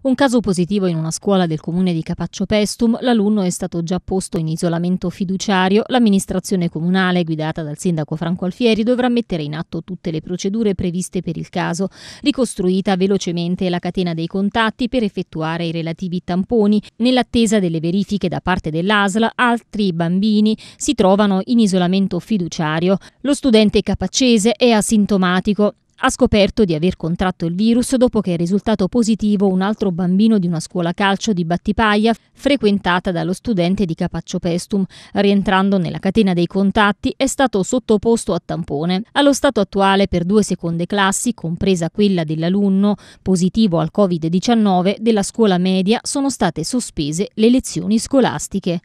Un caso positivo in una scuola del comune di Capaccio Pestum, l'alunno è stato già posto in isolamento fiduciario. L'amministrazione comunale, guidata dal sindaco Franco Alfieri, dovrà mettere in atto tutte le procedure previste per il caso, ricostruita velocemente la catena dei contatti per effettuare i relativi tamponi. Nell'attesa delle verifiche da parte dell'ASL, altri bambini si trovano in isolamento fiduciario. Lo studente capaccese è asintomatico ha scoperto di aver contratto il virus dopo che è risultato positivo un altro bambino di una scuola calcio di Battipaglia frequentata dallo studente di Capaccio Pestum. Rientrando nella catena dei contatti è stato sottoposto a tampone. Allo stato attuale per due seconde classi, compresa quella dell'alunno positivo al Covid-19 della scuola media, sono state sospese le lezioni scolastiche.